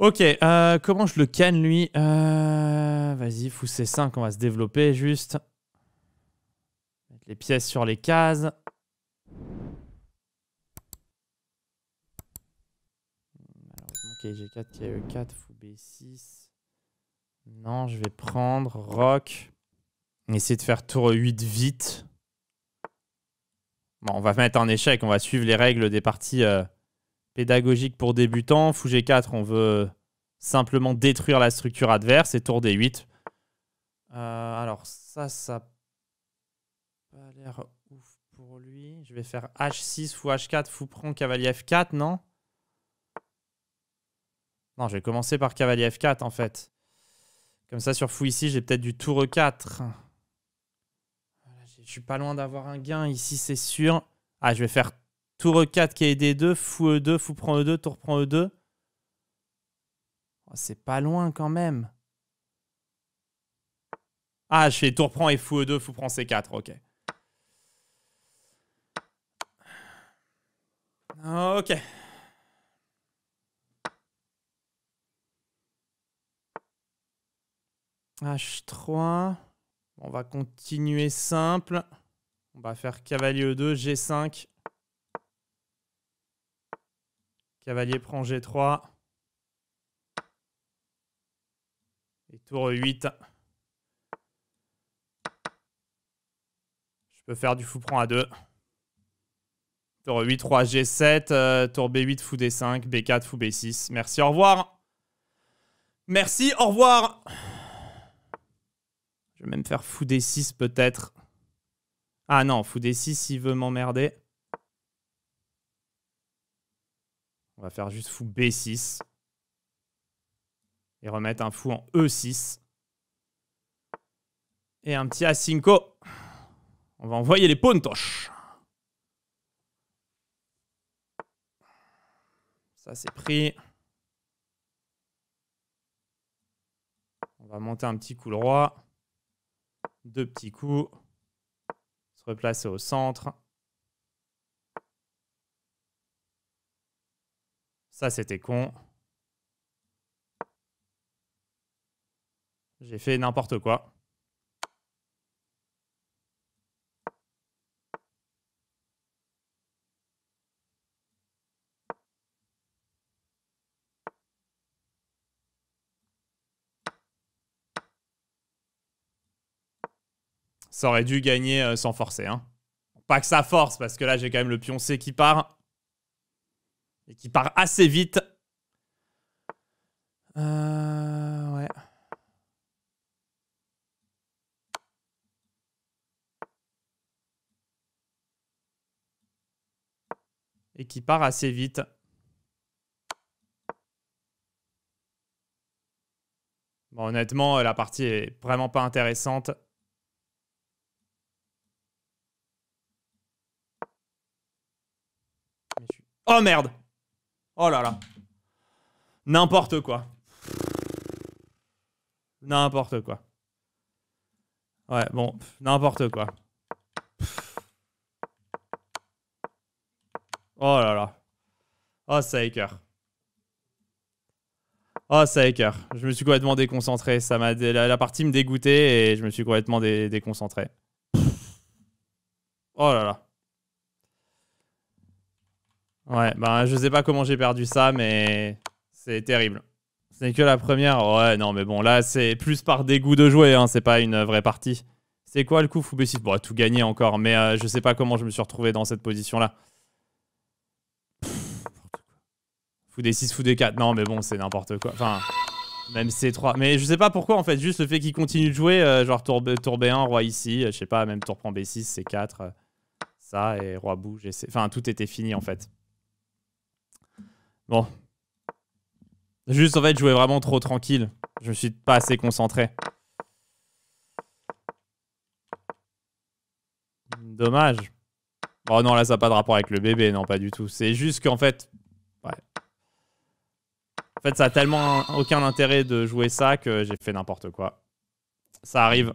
Ok, euh, comment je le canne lui euh, Vas-y, fou C5, on va se développer juste. Mettre les pièces sur les cases. Malheureusement, KG4, KE4, fou B6. Non, je vais prendre rock. Essayer de faire tour 8 vite. Bon, on va mettre en échec, on va suivre les règles des parties. Euh, pédagogique pour débutants. Fou G4, on veut simplement détruire la structure adverse. Et tour D8. Euh, alors, ça, ça a pas l'air ouf pour lui. Je vais faire H6, fou H4, fou prend, cavalier F4, non Non, je vais commencer par cavalier F4 en fait. Comme ça, sur fou ici, j'ai peut-être du tour E4. Je suis pas loin d'avoir un gain ici, c'est sûr. Ah, je vais faire Tour E4, qui est D2, fou E2, fou prend E2, tour prend E2. c'est pas loin quand même. Ah, je fais tour prend et fou E2, fou prend C4, ok. Ok. H3. On va continuer simple. On va faire cavalier E2, G5. Cavalier prend G3. Et tour 8. Je peux faire du fou prend A2. Tour 8, 3, G7. tour B8, fou D5. B4, fou B6. Merci, au revoir. Merci, au revoir. Je vais même faire fou D6 peut-être. Ah non, fou D6 il veut m'emmerder. On va faire juste fou B6. Et remettre un fou en E6. Et un petit A5. On va envoyer les pontoches. Ça, c'est pris. On va monter un petit coup le roi. Deux petits coups. Se replacer au centre. Ça, c'était con. J'ai fait n'importe quoi. Ça aurait dû gagner euh, sans forcer. Hein. Pas que ça force, parce que là, j'ai quand même le pion C qui part et qui part assez vite. Euh, ouais. Et qui part assez vite. Bon, honnêtement, la partie est vraiment pas intéressante. Oh merde Oh là là. N'importe quoi. N'importe quoi. Ouais, bon, n'importe quoi. Oh là là. Oh, ça écœure. Oh, ça écœure. Je me suis complètement déconcentré. Ça m'a la, partie me dégoûtait et je me suis complètement déconcentré. Oh là là. Ouais, ben je sais pas comment j'ai perdu ça, mais c'est terrible. C'est que la première. Ouais, non, mais bon, là, c'est plus par dégoût de jouer, hein, c'est pas une vraie partie. C'est quoi le coup, B6 Bon, tout gagner encore, mais euh, je sais pas comment je me suis retrouvé dans cette position-là. Fou des 6, fou des 4. Non, mais bon, c'est n'importe quoi. Enfin, même C3. Mais je sais pas pourquoi, en fait, juste le fait qu'il continue de jouer, euh, genre tour, B1, roi ici, euh, je sais pas, même tour prend B6, C4, ça, et roi bouge, et Enfin, tout était fini, en fait. Bon. Juste, en fait, je jouais vraiment trop tranquille. Je me suis pas assez concentré. Dommage. Oh non, là, ça n'a pas de rapport avec le bébé, non, pas du tout. C'est juste qu'en fait... Ouais. En fait, ça a tellement aucun intérêt de jouer ça que j'ai fait n'importe quoi. Ça arrive.